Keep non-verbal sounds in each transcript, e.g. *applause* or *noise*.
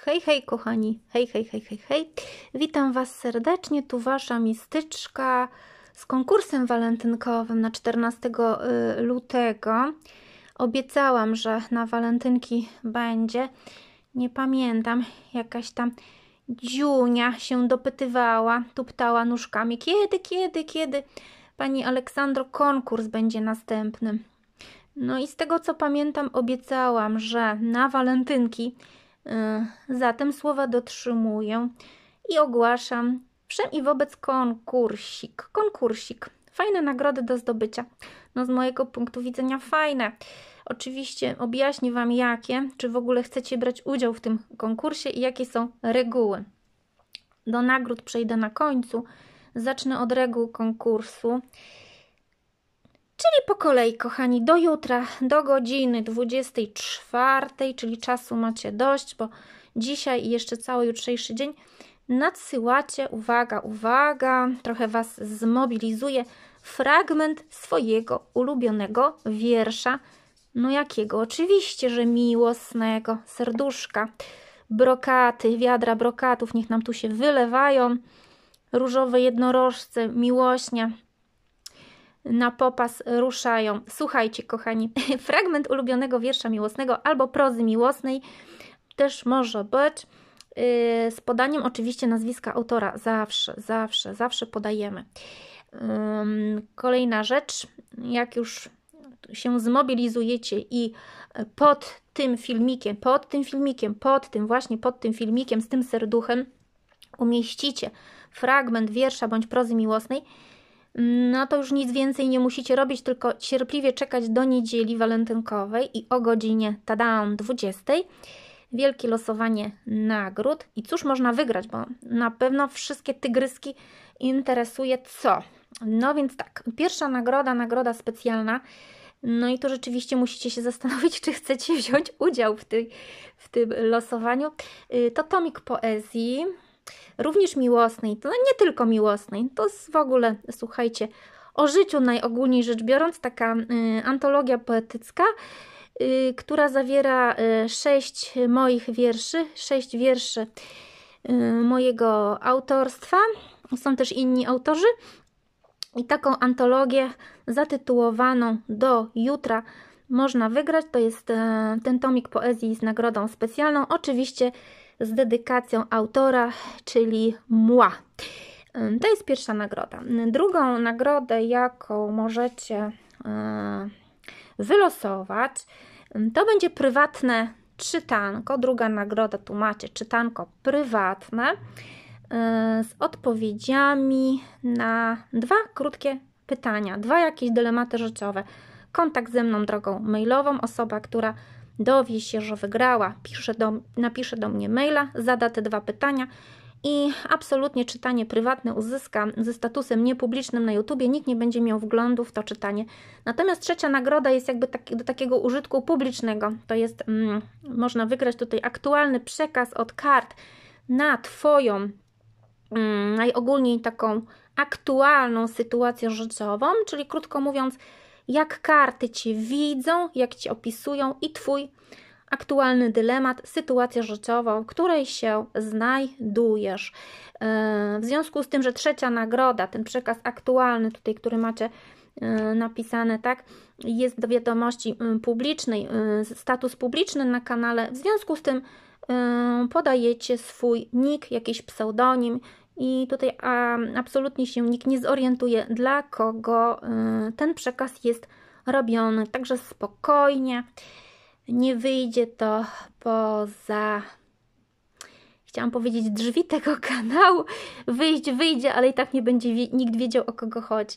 Hej, hej kochani, hej, hej, hej, hej, hej. Witam Was serdecznie, tu Wasza mistyczka z konkursem walentynkowym na 14 y, lutego. Obiecałam, że na walentynki będzie. Nie pamiętam, jakaś tam dziunia się dopytywała, tuptała nóżkami. Kiedy, kiedy, kiedy? Pani Aleksandro, konkurs będzie następny. No i z tego co pamiętam, obiecałam, że na walentynki E, zatem słowa dotrzymuję i ogłaszam wszem i wobec konkursik. Konkursik. Fajne nagrody do zdobycia. No z mojego punktu widzenia fajne. Oczywiście objaśnię Wam jakie, czy w ogóle chcecie brać udział w tym konkursie i jakie są reguły. Do nagród przejdę na końcu. Zacznę od reguł konkursu. Czyli po kolei, kochani, do jutra, do godziny 24, czyli czasu macie dość, bo dzisiaj i jeszcze cały jutrzejszy dzień nadsyłacie, uwaga, uwaga, trochę Was zmobilizuje, fragment swojego ulubionego wiersza. No jakiego? Oczywiście, że miłosnego, serduszka, brokaty, wiadra brokatów, niech nam tu się wylewają, różowe jednorożce, miłośnia, na popas ruszają. Słuchajcie, kochani, *laughs* fragment ulubionego wiersza miłosnego albo prozy miłosnej też może być y, z podaniem oczywiście nazwiska autora. Zawsze, zawsze, zawsze podajemy. Kolejna rzecz, jak już się zmobilizujecie i pod tym filmikiem, pod tym filmikiem, pod tym właśnie, pod tym filmikiem z tym serduchem umieścicie fragment wiersza bądź prozy miłosnej, no to już nic więcej nie musicie robić, tylko cierpliwie czekać do niedzieli walentynkowej i o godzinie tadam 20. Wielkie losowanie nagród. I cóż można wygrać, bo na pewno wszystkie tygryski interesuje co. No więc tak, pierwsza nagroda, nagroda specjalna. No i to rzeczywiście musicie się *laughs* zastanowić, czy chcecie wziąć udział w, tej, w tym losowaniu. Y, to tomik poezji, również miłosnej, to no nie tylko miłosnej, to w ogóle, słuchajcie, o życiu najogólniej rzecz biorąc, taka y, antologia poetycka, y, która zawiera y, sześć moich wierszy, sześć wierszy y, mojego autorstwa. Są też inni autorzy. I taką antologię zatytułowaną Do jutra można wygrać. To jest y, ten tomik poezji z nagrodą specjalną. Oczywiście z dedykacją autora, czyli Mła. To jest pierwsza nagroda. Drugą nagrodę, jaką możecie y, wylosować, to będzie prywatne czytanko. Druga nagroda, tłumaczę czytanko prywatne y, z odpowiedziami na dwa krótkie pytania, dwa jakieś dylematy życiowe. Kontakt ze mną drogą mailową, osoba, która dowie się, że wygrała, pisze do, napisze do mnie maila, zada te dwa pytania i absolutnie czytanie prywatne uzyska ze statusem niepublicznym na YouTubie, nikt nie będzie miał wglądu w to czytanie. Natomiast trzecia nagroda jest jakby tak, do takiego użytku publicznego, to jest, mm, można wygrać tutaj aktualny przekaz od kart na Twoją mm, najogólniej taką aktualną sytuację życiową, czyli krótko mówiąc, jak karty cię widzą, jak ci opisują i twój aktualny dylemat, sytuację życiową, w której się znajdujesz. E, w związku z tym, że trzecia nagroda, ten przekaz aktualny tutaj, który macie e, napisane, tak, jest do wiadomości e, publicznej, status publiczny na kanale, w związku z tym podajecie swój nick, jakiś pseudonim, i tutaj absolutnie się nikt nie zorientuje, dla kogo y, ten przekaz jest robiony. Także spokojnie, nie wyjdzie to poza. Chciałam powiedzieć drzwi tego *laughs* kanału. Wyjść wyjdzie, ale i tak nie będzie nikt wiedział o kogo chodzi.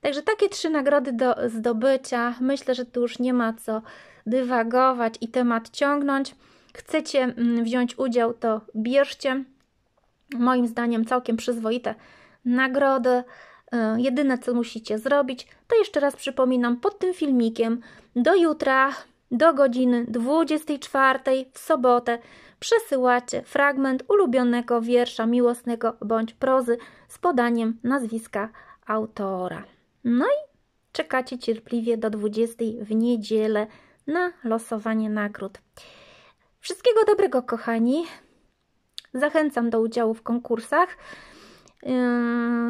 Także takie trzy nagrody do zdobycia. Myślę, że tu już nie ma co dywagować i temat ciągnąć. Chcecie mm, wziąć udział, to bierzcie moim zdaniem całkiem przyzwoite nagrody. E, jedyne co musicie zrobić, to jeszcze raz przypominam pod tym filmikiem do jutra do godziny 24 w sobotę przesyłacie fragment ulubionego wiersza miłosnego bądź prozy z podaniem nazwiska autora. No i czekacie cierpliwie do 20 w niedzielę na losowanie nagród. Wszystkiego dobrego, kochani! Zachęcam do udziału w konkursach.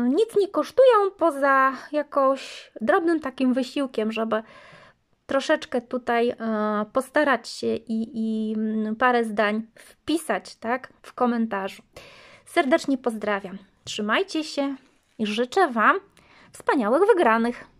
Nic nie kosztują poza jakoś drobnym takim wysiłkiem, żeby troszeczkę tutaj e, postarać się i, i mm, parę zdań wpisać tak, w komentarzu. Serdecznie pozdrawiam. Trzymajcie się i życzę Wam wspaniałych wygranych.